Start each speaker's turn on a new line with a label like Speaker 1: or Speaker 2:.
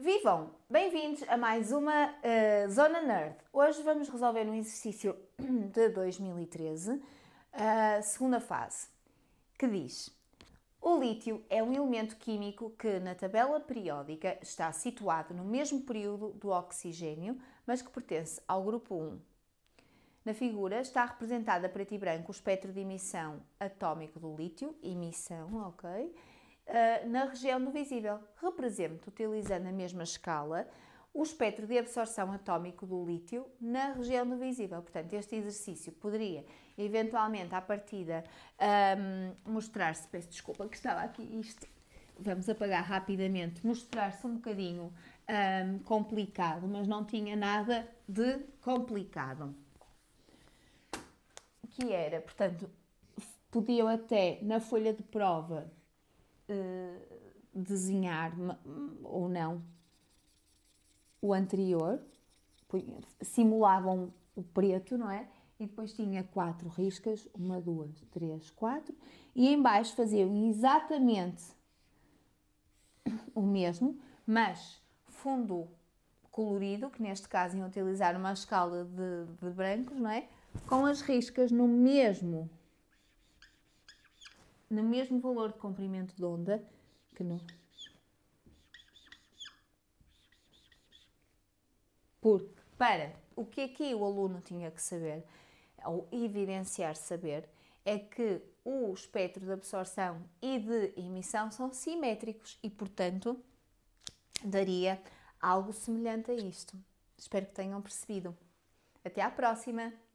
Speaker 1: Vivam! Bem-vindos a mais uma uh, Zona Nerd. Hoje vamos resolver um exercício de 2013, uh, eh, segunda fase, que diz: O lítio é um elemento químico que, na tabela periódica, está situado no mesmo período do oxigênio, mas que pertence ao grupo 1. Na figura está representada preto e branco o espectro de emissão atómico do lítio, emissão, ok? Eh, na região do visível. Represento, utilizando a mesma escala, o espectro de absorção atómico do lítio na região do visível. Portanto, este exercício poderia, eventualmente, à partida, um, ehm, mostrar-se, peço desculpa que estava aqui isto, vamos apagar rapidamente, mostrar-se um bocadinho um, ehm, complicado, mas não tinha nada de complicado. Que era, portanto, podiam até, na folha de prova, eh, desenhar ou não o anterior, simulavam o preto, não é? E depois tinha quatro riscas, uma, duas, três, quatro, e embaixo faziam exatamente o mesmo, mas fundo colorido, que neste caso iam utilizar uma escala de, de brancos, não é? Com as riscas no mesmo no mesmo valor de comprimento de onda que no. Por, para o que aqui é o aluno tinha que saber, ou evidenciar saber, é que o espectro de absorção e de emissão são simétricos e, portanto, daria algo semelhante a isto. Espero que tenham percebido. Até à próxima!